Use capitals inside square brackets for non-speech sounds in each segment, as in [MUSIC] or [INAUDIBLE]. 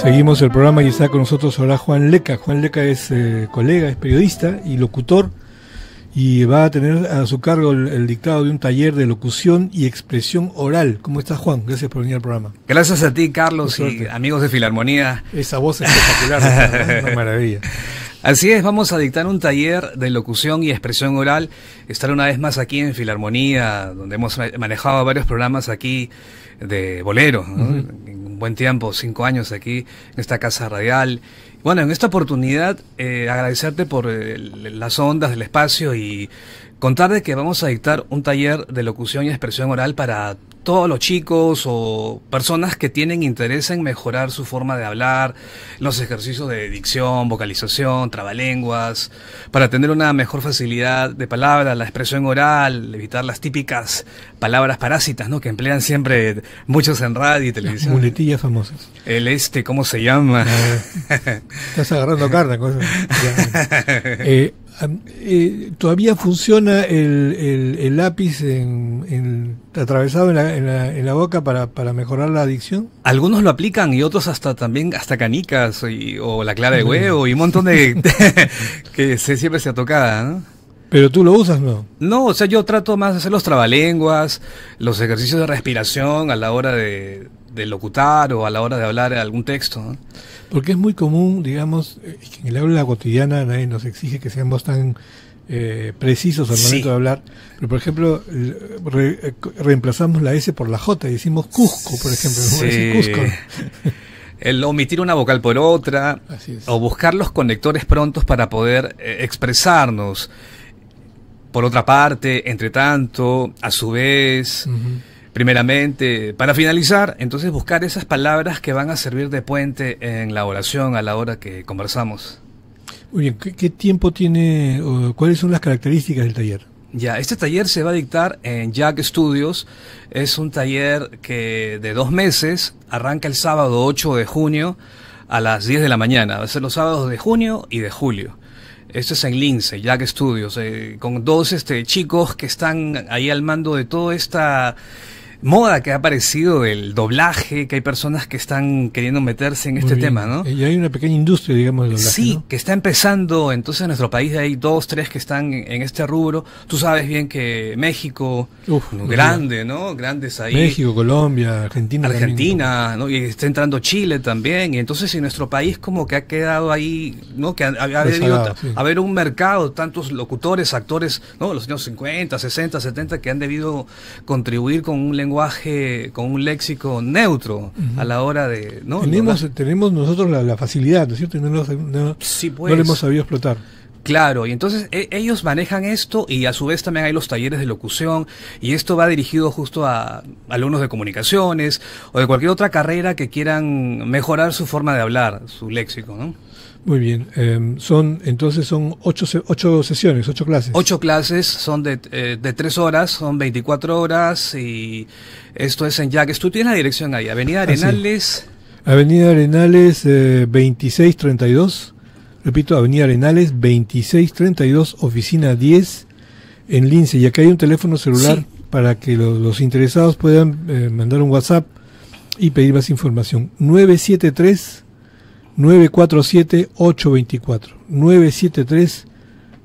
Seguimos el programa y está con nosotros ahora Juan Leca. Juan Leca es eh, colega, es periodista y locutor y va a tener a su cargo el, dictado de un taller de locución y expresión oral. ¿Cómo estás, Juan? Gracias por venir al programa. Gracias a ti, Carlos, y amigos de Filarmonía. Esa voz es espectacular, [LAUGHS] una maravilla. Así es, vamos a dictar un taller de locución y expresión oral. Estar una vez más aquí en Filarmonía, donde hemos manejado varios programas aquí de bolero, ¿no? buen tiempo, cinco años aquí en esta casa radial. Bueno, en esta oportunidad eh, agradecerte por eh, las ondas del espacio y Contar de que vamos a dictar un taller de locución y expresión oral para todos los chicos o personas que tienen interés en mejorar su forma de hablar, los ejercicios de dicción, vocalización, trabalenguas, para tener una mejor facilidad de palabra, la expresión oral, evitar las típicas palabras parásitas, ¿no? Que emplean siempre muchos en radio y televisión. muletillas famosas. El este, ¿cómo se llama? Ah, estás agarrando carne. Cosa. [LAUGHS] Eh, eh, ¿Todavía funciona el, lápiz atravesado en la, boca para, para, mejorar la adicción? Algunos lo aplican y otros hasta también hasta canicas o la clara de mm. huevo y un montón de [LAUGHS] que se, siempre se ha tocado. ¿Pero tú lo usas, no? No, o sea, yo trato más de hacer los trabalenguas, los ejercicios de respiración a la hora de, de locutar o a la hora de hablar algún texto. Porque es muy común, digamos, eh, en el habla cotidiana nadie nos exige que seamos tan eh, precisos al momento de hablar. Pero, por ejemplo, eh, reemplazamos la S por la J y decimos Cusco, por ejemplo. [LAUGHS] El omitir una vocal por otra, o buscar los conectores prontos para poder expresarnos. Por otra parte, entre tanto, a su vez, Primeramente, para finalizar, entonces buscar esas palabras que van a servir de puente en la oración a la hora que conversamos. Muy bien, ¿qué, tiempo tiene, cuáles son las características del taller? Ya, este taller se va a dictar en Jack Studios. Es un taller que de dos meses arranca el sábado 8 de junio a las 10 de la mañana. Va a ser los sábados de junio y de julio. Esto es en Lince, Jack Studios, eh, con dos este, chicos que están ahí al mando de toda esta moda que ha aparecido el doblaje, que hay personas que están queriendo meterse en este tema, ¿no? Y hay una pequeña industria, digamos, del doblaje. Sí, que está empezando. Entonces en nuestro país hay dos, tres que están en este rubro. Tú sabes bien que México, grande, ¿no? Grandes ahí. México, Colombia, Argentina. Argentina, ¿no? Y está entrando Chile también. Y entonces en nuestro país como que ha quedado ahí, ¿no? Que ha, haber un mercado, tantos locutores, actores, ¿no? Los años 50, 60, 70 que han debido contribuir con un lenguaje lenguaje, con un léxico neutro a la hora de... Tenemos, tenemos nosotros la, facilidad, ¿no es cierto? No, no lo pues. hemos sabido explotar. Claro, y entonces e, ellos manejan esto y a su vez también hay los talleres de locución y esto va dirigido justo a alumnos de comunicaciones o de cualquier otra carrera que quieran mejorar su forma de hablar, su léxico, ¿no? Muy bien, em, son entonces son ocho, sesiones, ocho clases. Ocho clases, son de, eh, tres horas, son 24 horas y esto es en Jack. Tú tienes la dirección ahí, Avenida Arenales. Avenida Arenales 2632. Eh, repito, Avenida Arenales 2632, oficina 10, en Lince. Y acá hay un teléfono celular para que los, interesados puedan eh, mandar un WhatsApp y pedir más información. 973 947 824. 973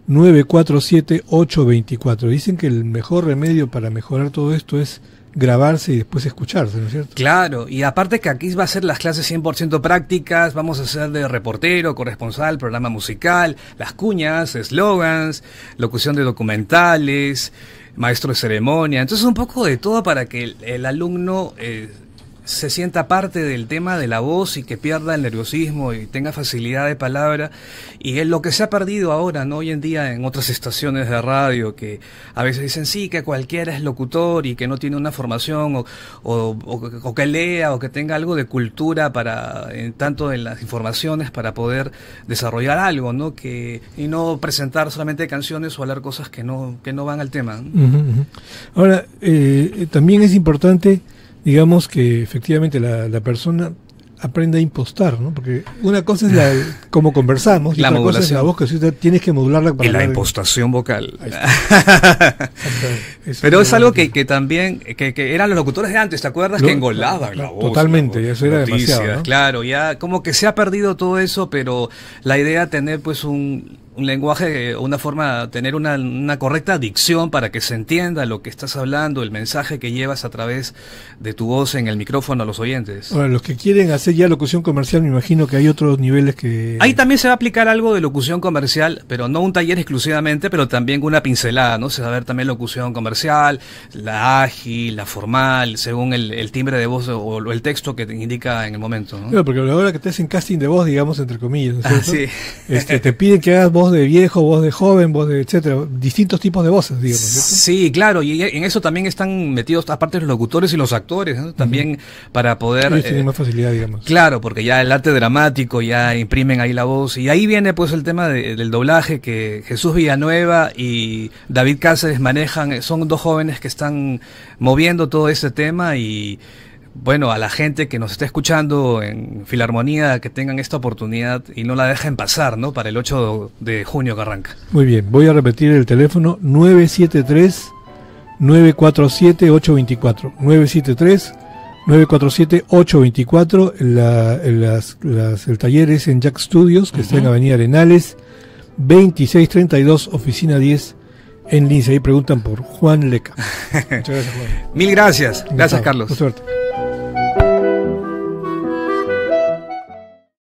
947 824. Dicen que el mejor remedio para mejorar todo esto es grabarse y después escucharse, ¿no es cierto? Claro, y aparte que aquí va a ser las clases 100% prácticas, vamos a ser de reportero, corresponsal, programa musical, las cuñas, eslogans, locución de documentales, maestro de ceremonia, entonces un poco de todo para que el, alumno eh, se sienta parte del tema de la voz y que pierda el nerviosismo y tenga facilidad de palabra. Y es lo que se ha perdido ahora, ¿no? Hoy en día en otras estaciones de radio que a veces dicen sí, que cualquiera es locutor y que no tiene una formación o, que lea o que tenga algo de cultura para, eh, tanto en las informaciones para poder desarrollar algo, ¿no? Que, y no presentar solamente canciones o hablar cosas que no, que no van al tema. Ahora, eh, también es importante digamos que efectivamente la, persona aprende a impostar, ¿no? Porque una cosa es la ah. cómo conversamos, la y otra modulación. la voz que usted tienes que modularla para y la impostación vocal. [LAUGHS] Pero es algo que, que también que, que, eran los locutores de antes, ¿te acuerdas? que engolaban la, voz. Totalmente, eso era demasiado, Claro, ya como que se ha perdido todo eso, pero la idea de tener pues un un lenguaje, una forma, de tener una, correcta dicción para que se entienda lo que estás hablando, el mensaje que llevas a través de tu voz en el micrófono a los oyentes. Bueno, los que quieren hacer ya locución comercial, me imagino que hay otros niveles que... Ahí también se va a aplicar algo de locución comercial, pero no un taller exclusivamente, pero también una pincelada, ¿no? Se va a ver también locución comercial, la ágil, la formal, según el, timbre de voz o, el texto que te indica en el momento, ¿no? Claro, porque ahora que te hacen casting de voz, digamos, entre comillas, ah, este, te piden que hagas vos voz de viejo, voz de joven, voz de etcétera, distintos tipos de voces, digamos. Sí, claro, y e, en eso también están metidos aparte los locutores y los actores, también para poder sí, eh, más facilidad, digamos. Claro, porque ya el arte dramático ya imprimen ahí la voz y ahí viene pues el tema del doblaje que Jesús Villanueva y David Cáceres manejan, eh, son dos jóvenes que están moviendo todo ese tema y bueno, a la gente que nos está escuchando en Filarmonía que tengan esta oportunidad y no la dejen pasar, ¿no? Para el 8 de junio que arranca. Muy bien, voy a repetir el teléfono 973 947 824. 973 947 824. las, el taller es en Jack Studios, que está en Avenida Arenales, 2632, oficina 10 en Lince. Ahí preguntan por Juan Leca. [LAUGHS] Muchas gracias, Juan. Mil gracias. Gracias, Carlos. suerte.